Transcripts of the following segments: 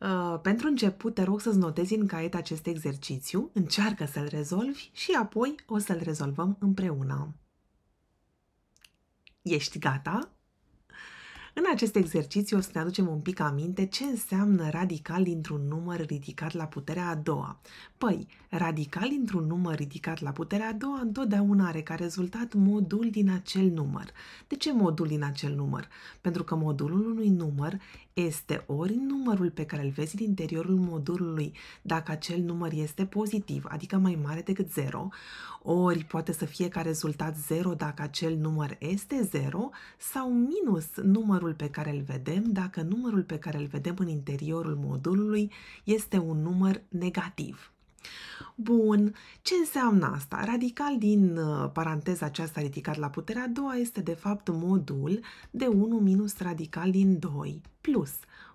Uh, pentru început, te rog să-ți notezi în caiet acest exercițiu, încearcă să-l rezolvi și apoi o să-l rezolvăm împreună. Ești gata? În acest exercițiu o să ne aducem un pic aminte ce înseamnă radical dintr-un număr ridicat la puterea a doua. Păi, radical dintr-un număr ridicat la puterea a doua întotdeauna are ca rezultat modul din acel număr. De ce modul din acel număr? Pentru că modulul unui număr este ori numărul pe care îl vezi în interiorul modulului, dacă acel număr este pozitiv, adică mai mare decât 0, ori poate să fie ca rezultat 0 dacă acel număr este 0, sau minus numărul numărul pe care îl vedem dacă numărul pe care îl vedem în interiorul modulului este un număr negativ. Bun, ce înseamnă asta? Radical din uh, paranteza aceasta ridicat la puterea a doua este de fapt modul de 1 minus radical din 2 plus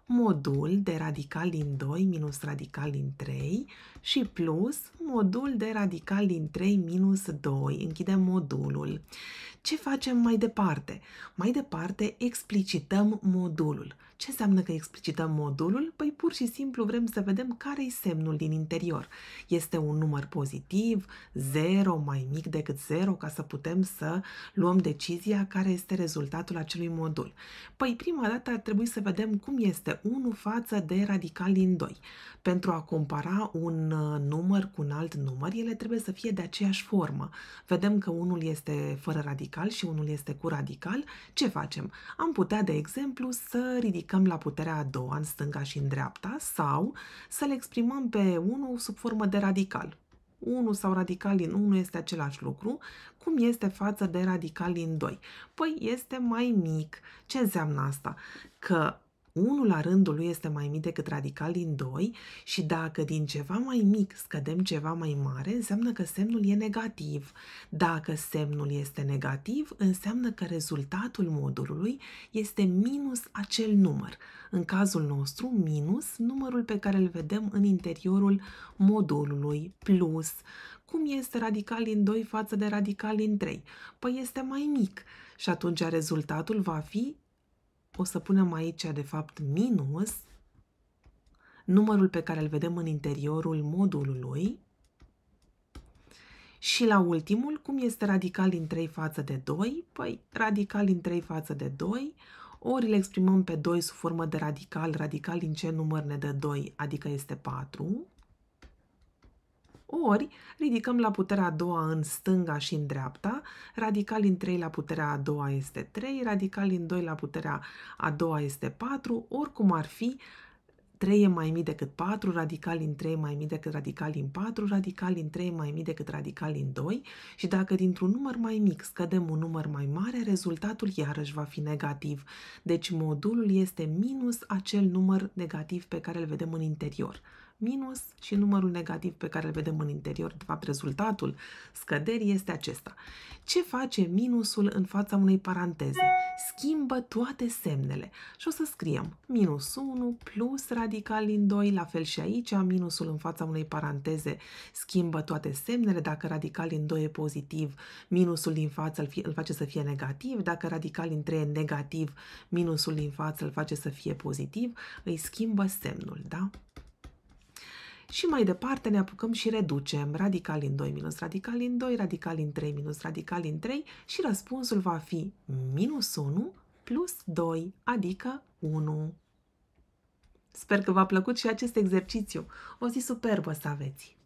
modul de radical din 2 minus radical din 3 și plus modul de radical din 3 minus 2. Închidem modulul. Ce facem mai departe? Mai departe explicităm modulul. Ce înseamnă că explicităm modulul? Păi pur și simplu vrem să vedem care e semnul din interior. Este un număr pozitiv, 0 mai mic decât 0, ca să putem să luăm decizia care este rezultatul acelui modul. Păi prima dată ar trebui să vedem cum este 1 față de radical din 2. Pentru a compara un uh, număr cu un alt număr, ele trebuie să fie de aceeași formă. Vedem că unul este fără radical radical și unul este cu radical, ce facem? Am putea, de exemplu, să ridicăm la puterea a doua în stânga și în dreapta sau să le exprimăm pe unul sub formă de radical. 1 sau radical din 1 este același lucru, cum este față de radical din 2? Păi este mai mic. Ce înseamnă asta? Că unul la rândul lui este mai mic decât radical din 2 și dacă din ceva mai mic scădem ceva mai mare, înseamnă că semnul e negativ. Dacă semnul este negativ, înseamnă că rezultatul modulului este minus acel număr. În cazul nostru, minus numărul pe care îl vedem în interiorul modulului plus. Cum este radical din 2 față de radical din 3? Păi este mai mic și atunci rezultatul va fi o să punem aici, de fapt, minus numărul pe care îl vedem în interiorul modulului și la ultimul, cum este radical din 3 față de 2? Păi, radical din 3 față de 2, ori îl exprimăm pe 2 sub formă de radical, radical din ce număr ne dă 2, adică este 4, ori ridicăm la puterea a doua în stânga și în dreapta, radical din 3 la puterea a doua este 3, radical din 2 la puterea a doua este 4, oricum ar fi, 3 e mai mic decât 4, radical din 3 e mai mic decât radical din 4, radical din 3 e mai mic decât radical din 2 și dacă dintr-un număr mai mic scădem un număr mai mare, rezultatul iarăși va fi negativ. Deci modulul este minus acel număr negativ pe care îl vedem în interior minus și numărul negativ pe care îl vedem în interior, de fapt rezultatul scăderii este acesta. Ce face minusul în fața unei paranteze? Schimbă toate semnele și o să scriem minus 1 plus radical din 2, la fel și aici, minusul în fața unei paranteze schimbă toate semnele, dacă radical din 2 e pozitiv, minusul din față îl, fi, îl face să fie negativ, dacă radical din 3 e negativ, minusul din față îl face să fie pozitiv, îi schimbă semnul, da? Și mai departe ne apucăm și reducem radical în 2 minus radical în 2, radical în 3 minus radical în 3 și răspunsul va fi minus 1 plus 2, adică 1. Sper că v-a plăcut și acest exercițiu. O zi superbă să aveți!